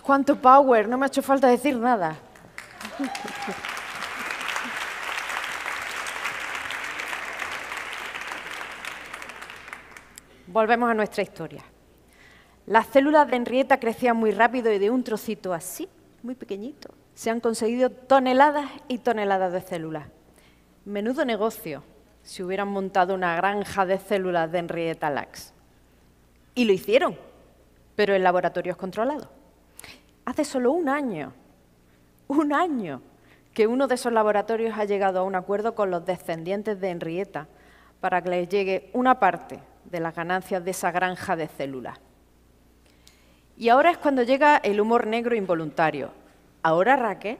Cuánto power, no me ha hecho falta decir nada. Volvemos a nuestra historia. Las células de Henrietta crecían muy rápido y de un trocito así, muy pequeñito, se han conseguido toneladas y toneladas de células. Menudo negocio si hubieran montado una granja de células de Henrietta Lacks. Y lo hicieron, pero en laboratorios controlados. Hace solo un año, un año, que uno de esos laboratorios ha llegado a un acuerdo con los descendientes de Henrietta para que les llegue una parte de las ganancias de esa granja de células. Y ahora es cuando llega el humor negro involuntario. Ahora, Raquel,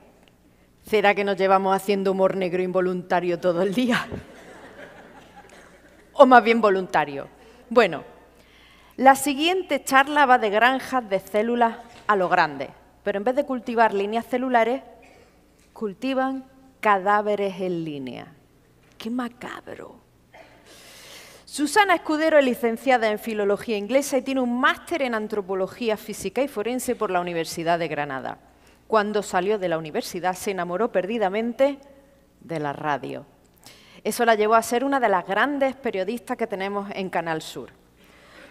¿será que nos llevamos haciendo humor negro involuntario todo el día? o más bien voluntario. Bueno, la siguiente charla va de granjas de células a lo grande pero en vez de cultivar líneas celulares, cultivan cadáveres en línea. ¡Qué macabro! Susana Escudero es licenciada en Filología Inglesa y tiene un máster en Antropología Física y Forense por la Universidad de Granada. Cuando salió de la universidad se enamoró perdidamente de la radio. Eso la llevó a ser una de las grandes periodistas que tenemos en Canal Sur.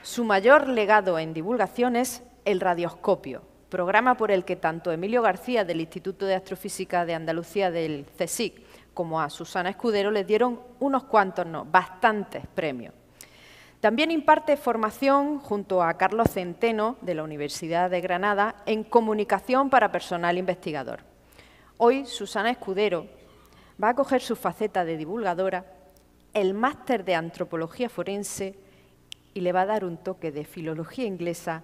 Su mayor legado en divulgación es el radioscopio, programa por el que tanto Emilio García del Instituto de Astrofísica de Andalucía del CSIC como a Susana Escudero le dieron unos cuantos, no, bastantes premios. También imparte formación junto a Carlos Centeno de la Universidad de Granada en comunicación para personal investigador. Hoy Susana Escudero va a coger su faceta de divulgadora, el máster de antropología forense y le va a dar un toque de filología inglesa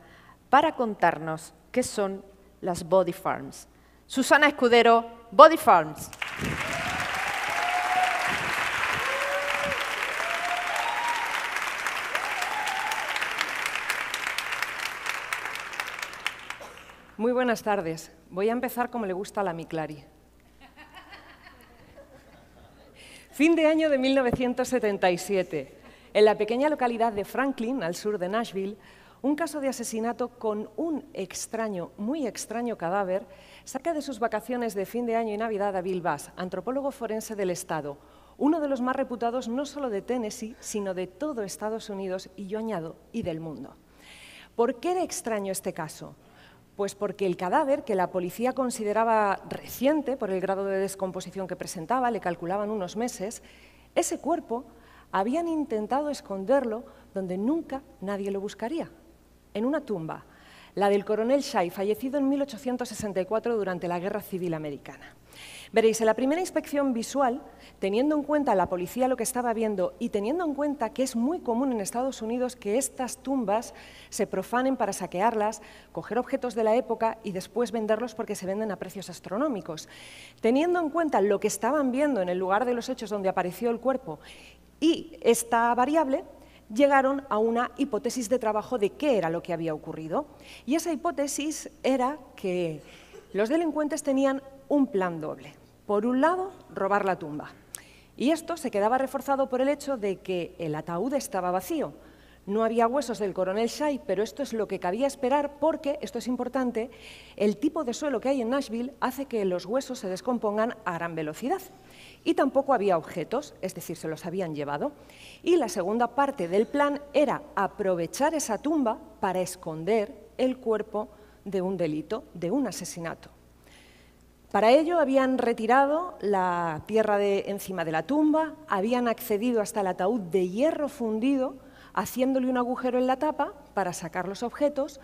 para contarnos qué son las body farms. Susana Escudero, Body Farms. Muy buenas tardes. Voy a empezar como le gusta a la Miclari. Fin de año de 1977. En la pequeña localidad de Franklin, al sur de Nashville, un caso de asesinato con un extraño, muy extraño cadáver, saca de sus vacaciones de fin de año y Navidad a Bill Bass, antropólogo forense del Estado, uno de los más reputados no solo de Tennessee, sino de todo Estados Unidos y yo añado, y del mundo. ¿Por qué era extraño este caso? Pues porque el cadáver, que la policía consideraba reciente por el grado de descomposición que presentaba, le calculaban unos meses, ese cuerpo habían intentado esconderlo donde nunca nadie lo buscaría, en una tumba, la del coronel Shai, fallecido en 1864 durante la Guerra Civil Americana. Veréis, en la primera inspección visual, teniendo en cuenta la policía lo que estaba viendo y teniendo en cuenta que es muy común en Estados Unidos que estas tumbas se profanen para saquearlas, coger objetos de la época y después venderlos porque se venden a precios astronómicos. Teniendo en cuenta lo que estaban viendo en el lugar de los hechos donde apareció el cuerpo y esta variable, llegaron a una hipótesis de trabajo de qué era lo que había ocurrido. Y esa hipótesis era que los delincuentes tenían un plan doble. Por un lado, robar la tumba. Y esto se quedaba reforzado por el hecho de que el ataúd estaba vacío. No había huesos del coronel Shai, pero esto es lo que cabía esperar porque, esto es importante, el tipo de suelo que hay en Nashville hace que los huesos se descompongan a gran velocidad y tampoco había objetos, es decir, se los habían llevado. Y la segunda parte del plan era aprovechar esa tumba para esconder el cuerpo de un delito, de un asesinato. Para ello habían retirado la tierra de encima de la tumba, habían accedido hasta el ataúd de hierro fundido, haciéndole un agujero en la tapa para sacar los objetos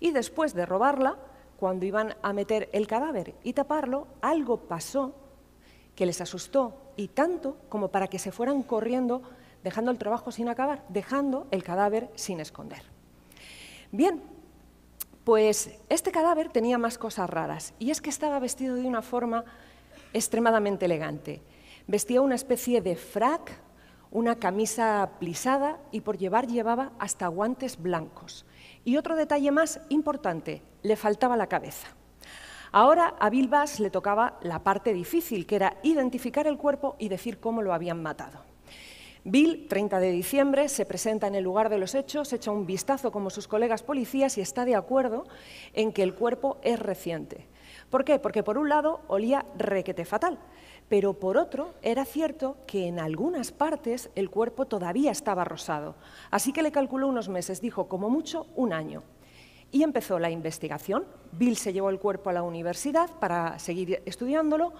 y después de robarla, cuando iban a meter el cadáver y taparlo, algo pasó que les asustó y tanto como para que se fueran corriendo dejando el trabajo sin acabar, dejando el cadáver sin esconder. Bien, pues este cadáver tenía más cosas raras y es que estaba vestido de una forma extremadamente elegante. Vestía una especie de frac, una camisa plisada y por llevar llevaba hasta guantes blancos. Y otro detalle más importante, le faltaba la cabeza. Ahora a Bass le tocaba la parte difícil, que era identificar el cuerpo y decir cómo lo habían matado. Bill, 30 de diciembre, se presenta en el lugar de los hechos, echa un vistazo como sus colegas policías y está de acuerdo en que el cuerpo es reciente. ¿Por qué? Porque por un lado olía requete fatal, pero por otro era cierto que en algunas partes el cuerpo todavía estaba rosado. Así que le calculó unos meses, dijo como mucho un año y empezó la investigación. Bill se llevó el cuerpo a la universidad para seguir estudiándolo.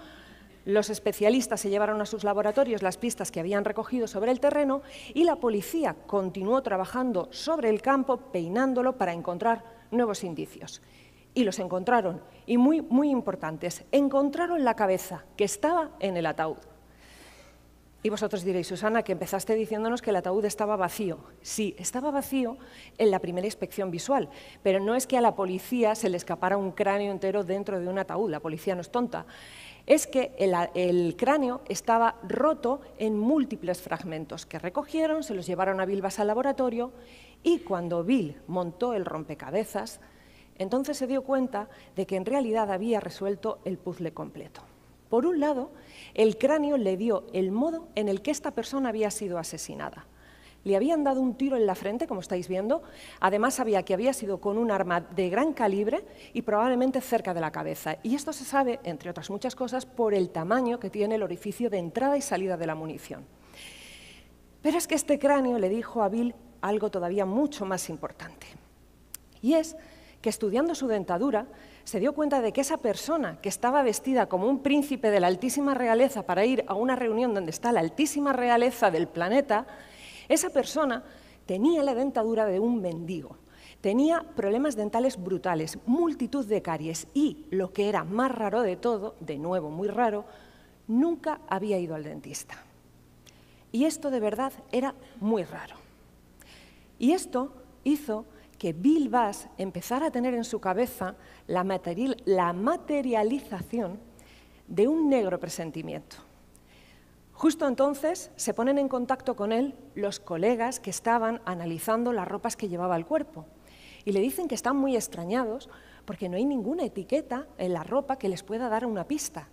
Los especialistas se llevaron a sus laboratorios las pistas que habían recogido sobre el terreno y la policía continuó trabajando sobre el campo, peinándolo para encontrar nuevos indicios. Y los encontraron, y muy, muy importantes, encontraron la cabeza que estaba en el ataúd. Y vosotros diréis, Susana, que empezaste diciéndonos que el ataúd estaba vacío. Sí, estaba vacío en la primera inspección visual, pero no es que a la policía se le escapara un cráneo entero dentro de un ataúd, la policía no es tonta. Es que el, cráneo estaba roto en múltiples fragmentos que recogieron, se los llevaron a Bilbas al laboratorio y cuando Bill montó el rompecabezas, entonces se dio cuenta de que en realidad había resuelto el puzzle completo. Por un lado, el cráneo le dio el modo en el que esta persona había sido asesinada. Le habían dado un tiro en la frente, como estáis viendo, además sabía que había sido con un arma de gran calibre y probablemente cerca de la cabeza. Y esto se sabe, entre otras muchas cosas, por el tamaño que tiene el orificio de entrada y salida de la munición. Pero es que este cráneo le dijo a Bill algo todavía mucho más importante. Y es que estudiando su dentadura, se dio cuenta de que esa persona que estaba vestida como un príncipe de la altísima realeza para ir a una reunión donde está la altísima realeza del planeta, esa persona tenía la dentadura de un mendigo, tenía problemas dentales brutales, multitud de caries y, lo que era más raro de todo, de nuevo muy raro, nunca había ido al dentista. Y esto de verdad era muy raro. Y esto hizo que Bill Bass empezara a tener en su cabeza la, la materialización de un negro presentimiento. Justo entonces se ponen en contacto con él los colegas que estaban analizando las ropas que llevaba el cuerpo y le dicen que están muy extrañados porque no hay ninguna etiqueta en la ropa que les pueda dar una pista.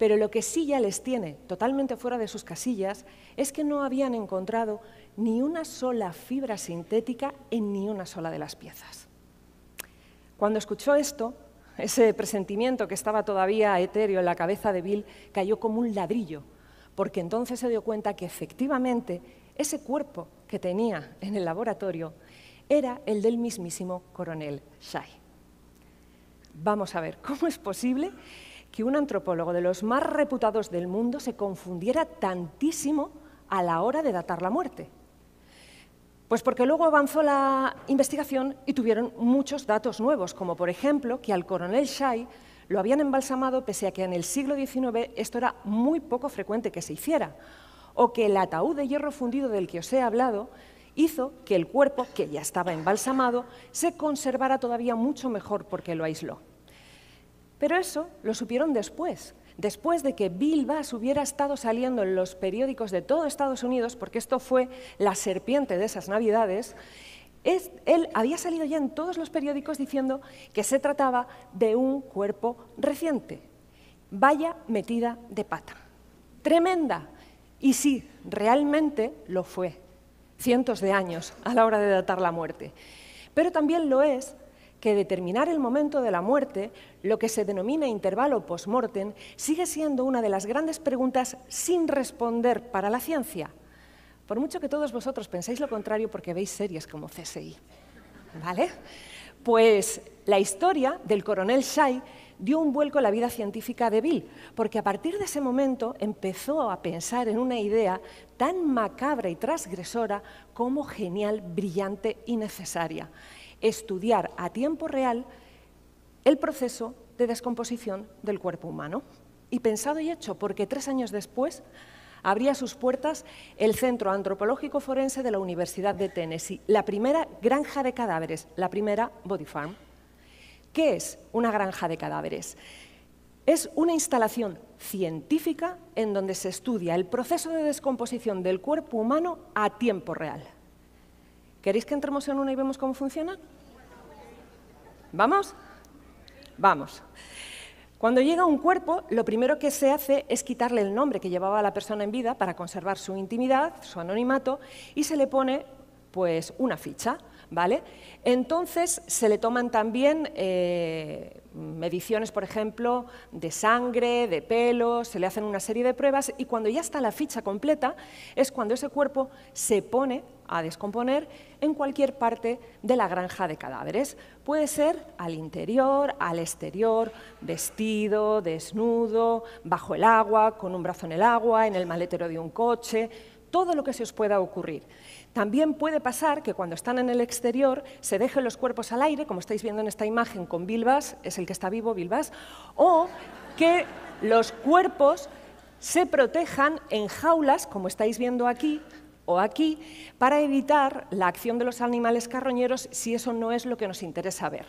Pero lo que sí ya les tiene totalmente fuera de sus casillas es que no habían encontrado ni una sola fibra sintética en ni una sola de las piezas. Cuando escuchó esto, ese presentimiento que estaba todavía etéreo en la cabeza de Bill cayó como un ladrillo, porque entonces se dio cuenta que efectivamente ese cuerpo que tenía en el laboratorio era el del mismísimo coronel Shai. Vamos a ver, ¿cómo es posible que un antropólogo de los más reputados del mundo se confundiera tantísimo a la hora de datar la muerte. Pues porque luego avanzó la investigación y tuvieron muchos datos nuevos, como por ejemplo que al coronel Shai lo habían embalsamado pese a que en el siglo XIX esto era muy poco frecuente que se hiciera, o que el ataúd de hierro fundido del que os he hablado hizo que el cuerpo, que ya estaba embalsamado, se conservara todavía mucho mejor porque lo aisló. Pero eso lo supieron después, después de que Bill Bass hubiera estado saliendo en los periódicos de todo Estados Unidos, porque esto fue la serpiente de esas navidades, él había salido ya en todos los periódicos diciendo que se trataba de un cuerpo reciente. Vaya metida de pata. Tremenda. Y sí, realmente lo fue. Cientos de años a la hora de datar la muerte. Pero también lo es que determinar el momento de la muerte, lo que se denomina intervalo post-mortem, sigue siendo una de las grandes preguntas sin responder para la ciencia. Por mucho que todos vosotros penséis lo contrario porque veis series como CSI. ¿Vale? Pues la historia del coronel Shai dio un vuelco a la vida científica de Bill, porque a partir de ese momento empezó a pensar en una idea tan macabra y transgresora como genial, brillante y necesaria estudiar a tiempo real el proceso de descomposición del cuerpo humano. Y pensado y hecho, porque tres años después abría sus puertas el Centro Antropológico Forense de la Universidad de Tennessee, la primera granja de cadáveres, la primera body farm. ¿Qué es una granja de cadáveres? Es una instalación científica en donde se estudia el proceso de descomposición del cuerpo humano a tiempo real. ¿Queréis que entremos en una y vemos cómo funciona? ¿Vamos? Vamos. Cuando llega un cuerpo, lo primero que se hace es quitarle el nombre que llevaba la persona en vida para conservar su intimidad, su anonimato, y se le pone pues una ficha, ¿vale? Entonces se le toman también eh, mediciones, por ejemplo, de sangre, de pelo, se le hacen una serie de pruebas y cuando ya está la ficha completa es cuando ese cuerpo se pone a descomponer en cualquier parte de la granja de cadáveres. Puede ser al interior, al exterior, vestido, desnudo, bajo el agua, con un brazo en el agua, en el maletero de un coche, todo lo que se os pueda ocurrir. También puede pasar que cuando están en el exterior se dejen los cuerpos al aire, como estáis viendo en esta imagen con Bilbas, es el que está vivo, Bilbas, o que los cuerpos se protejan en jaulas, como estáis viendo aquí, o aquí para evitar la acción de los animales carroñeros si eso no es lo que nos interesa ver.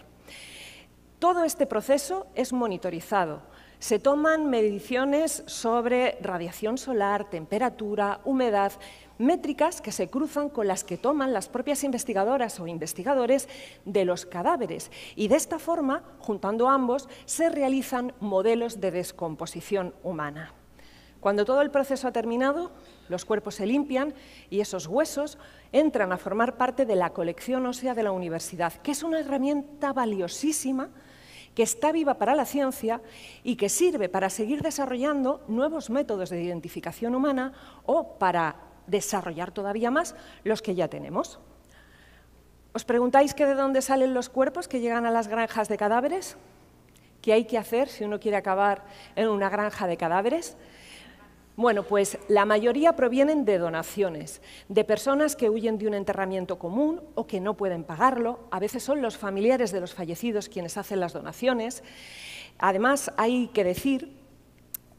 Todo este proceso es monitorizado. Se toman mediciones sobre radiación solar, temperatura, humedad, métricas que se cruzan con las que toman las propias investigadoras o investigadores de los cadáveres y de esta forma, juntando ambos, se realizan modelos de descomposición humana. Cuando todo el proceso ha terminado, los cuerpos se limpian y esos huesos entran a formar parte de la colección ósea de la universidad, que es una herramienta valiosísima que está viva para la ciencia y que sirve para seguir desarrollando nuevos métodos de identificación humana o para desarrollar todavía más los que ya tenemos. ¿Os preguntáis que de dónde salen los cuerpos que llegan a las granjas de cadáveres? ¿Qué hay que hacer si uno quiere acabar en una granja de cadáveres? Bueno, pues la mayoría provienen de donaciones, de personas que huyen de un enterramiento común o que no pueden pagarlo. A veces son los familiares de los fallecidos quienes hacen las donaciones. Además, hay que decir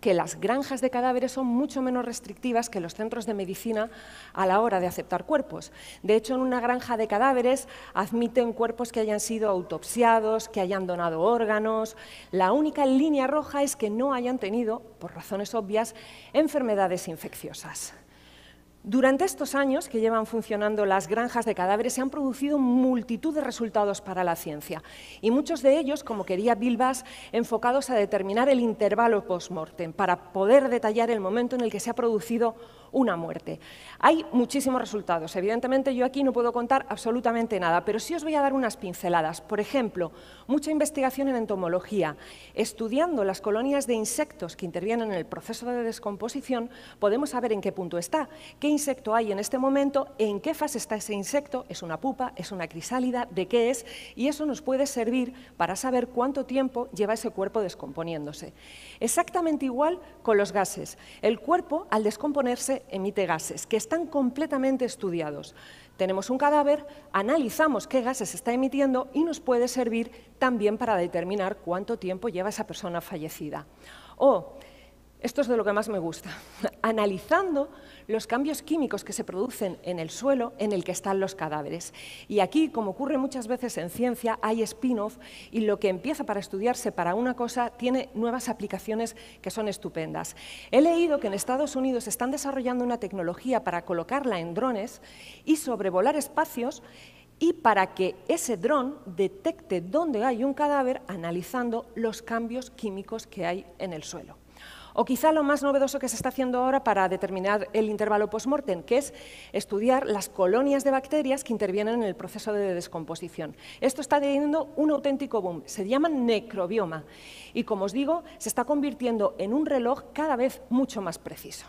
que las granjas de cadáveres son mucho menos restrictivas que los centros de medicina a la hora de aceptar cuerpos. De hecho, en una granja de cadáveres admiten cuerpos que hayan sido autopsiados, que hayan donado órganos. La única línea roja es que no hayan tenido, por razones obvias, enfermedades infecciosas. Durante estos años que llevan funcionando las granjas de cadáveres se han producido multitud de resultados para la ciencia y muchos de ellos, como quería Bilbas, enfocados a determinar el intervalo post-mortem para poder detallar el momento en el que se ha producido una muerte. Hay muchísimos resultados. Evidentemente yo aquí no puedo contar absolutamente nada, pero sí os voy a dar unas pinceladas. Por ejemplo, mucha investigación en entomología. Estudiando las colonias de insectos que intervienen en el proceso de descomposición, podemos saber en qué punto está, qué insecto hay en este momento, en qué fase está ese insecto, es una pupa, es una crisálida, de qué es, y eso nos puede servir para saber cuánto tiempo lleva ese cuerpo descomponiéndose. Exactamente igual con los gases. El cuerpo, al descomponerse, emite gases, que están completamente estudiados. Tenemos un cadáver, analizamos qué gases está emitiendo y nos puede servir también para determinar cuánto tiempo lleva esa persona fallecida. O esto es de lo que más me gusta, analizando los cambios químicos que se producen en el suelo en el que están los cadáveres. Y aquí, como ocurre muchas veces en ciencia, hay spin-off y lo que empieza para estudiarse para una cosa tiene nuevas aplicaciones que son estupendas. He leído que en Estados Unidos están desarrollando una tecnología para colocarla en drones y sobrevolar espacios y para que ese dron detecte dónde hay un cadáver analizando los cambios químicos que hay en el suelo. O quizá lo más novedoso que se está haciendo ahora para determinar el intervalo postmortem, que es estudiar las colonias de bacterias que intervienen en el proceso de descomposición. Esto está teniendo un auténtico boom. Se llama necrobioma y, como os digo, se está convirtiendo en un reloj cada vez mucho más preciso.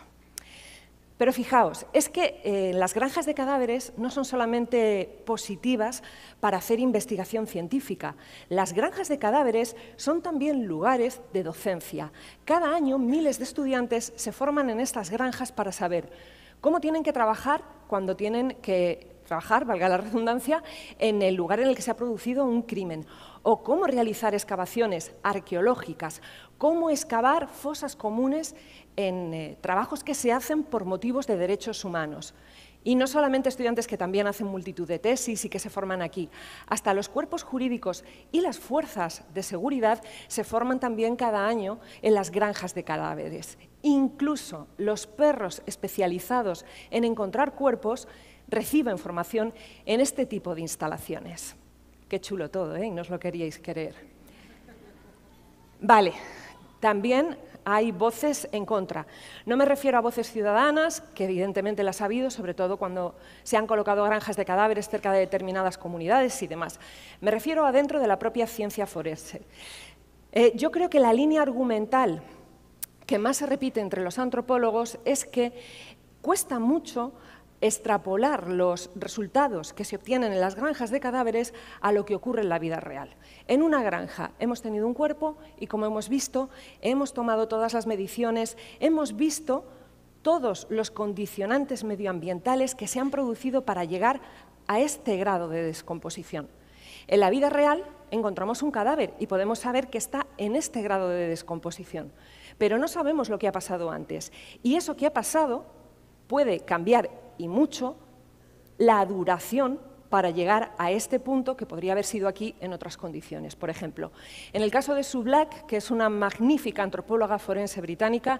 Pero fijaos, es que eh, las granjas de cadáveres no son solamente positivas para hacer investigación científica. Las granjas de cadáveres son también lugares de docencia. Cada año miles de estudiantes se forman en estas granjas para saber cómo tienen que trabajar cuando tienen que trabajar, valga la redundancia, en el lugar en el que se ha producido un crimen, o cómo realizar excavaciones arqueológicas, cómo excavar fosas comunes en eh, trabajos que se hacen por motivos de derechos humanos. Y no solamente estudiantes que también hacen multitud de tesis y que se forman aquí, hasta los cuerpos jurídicos y las fuerzas de seguridad se forman también cada año en las granjas de cadáveres. Incluso los perros especializados en encontrar cuerpos reciben formación en este tipo de instalaciones. Qué chulo todo, ¿eh? No os lo queríais querer. Vale, también hay voces en contra. No me refiero a voces ciudadanas, que evidentemente las ha habido, sobre todo cuando se han colocado granjas de cadáveres cerca de determinadas comunidades y demás. Me refiero a dentro de la propia ciencia forense. Eh, yo creo que la línea argumental que más se repite entre los antropólogos es que cuesta mucho extrapolar los resultados que se obtienen en las granjas de cadáveres a lo que ocurre en la vida real. En una granja hemos tenido un cuerpo y, como hemos visto, hemos tomado todas las mediciones, hemos visto todos los condicionantes medioambientales que se han producido para llegar a este grado de descomposición. En la vida real encontramos un cadáver y podemos saber que está en este grado de descomposición, pero no sabemos lo que ha pasado antes. Y eso que ha pasado puede cambiar y mucho la duración para llegar a este punto que podría haber sido aquí en otras condiciones. Por ejemplo, en el caso de Sue Black, que es una magnífica antropóloga forense británica,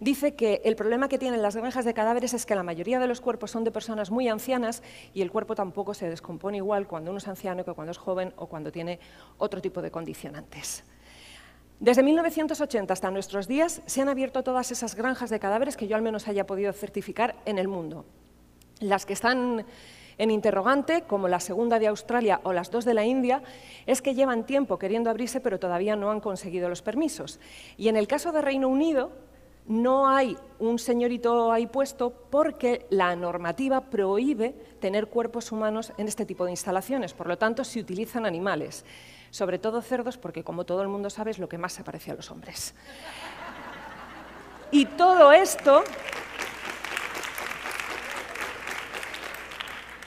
dice que el problema que tienen las granjas de cadáveres es que la mayoría de los cuerpos son de personas muy ancianas y el cuerpo tampoco se descompone igual cuando uno es anciano que cuando es joven o cuando tiene otro tipo de condicionantes. Desde 1980 hasta nuestros días se han abierto todas esas granjas de cadáveres que yo al menos haya podido certificar en el mundo. Las que están en interrogante, como la segunda de Australia o las dos de la India, es que llevan tiempo queriendo abrirse pero todavía no han conseguido los permisos. Y en el caso de Reino Unido, no hay un señorito ahí puesto porque la normativa prohíbe tener cuerpos humanos en este tipo de instalaciones, por lo tanto se utilizan animales, sobre todo cerdos porque como todo el mundo sabe es lo que más se parece a los hombres. Y todo esto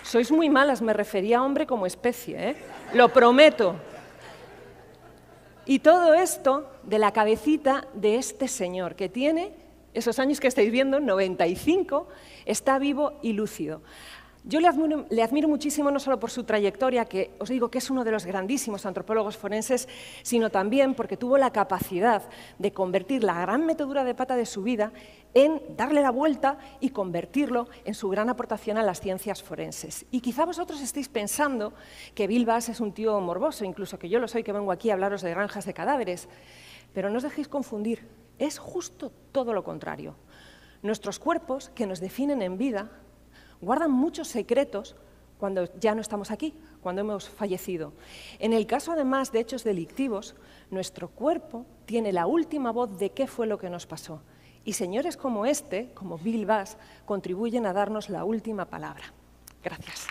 Sois muy malas, me refería a hombre como especie, ¿eh? lo prometo. Y todo esto de la cabecita de este señor que tiene esos años que estáis viendo, 95, está vivo y lúcido. Yo le admiro, muchísimo no solo por su trayectoria, que os digo que es uno de los grandísimos antropólogos forenses, sino también porque tuvo la capacidad de convertir la gran metedura de pata de su vida en darle la vuelta y convertirlo en su gran aportación a las ciencias forenses. Y quizá vosotros estéis pensando que Bilbao es un tío morboso, incluso que yo lo soy, que vengo aquí a hablaros de granjas de cadáveres, pero no os dejéis confundir, es justo todo lo contrario. Nuestros cuerpos, que nos definen en vida, guardan muchos secretos cuando ya no estamos aquí, cuando hemos fallecido. En el caso, además, de hechos delictivos, nuestro cuerpo tiene la última voz de qué fue lo que nos pasó. Y señores como este, como Bill Bass, contribuyen a darnos la última palabra. Gracias.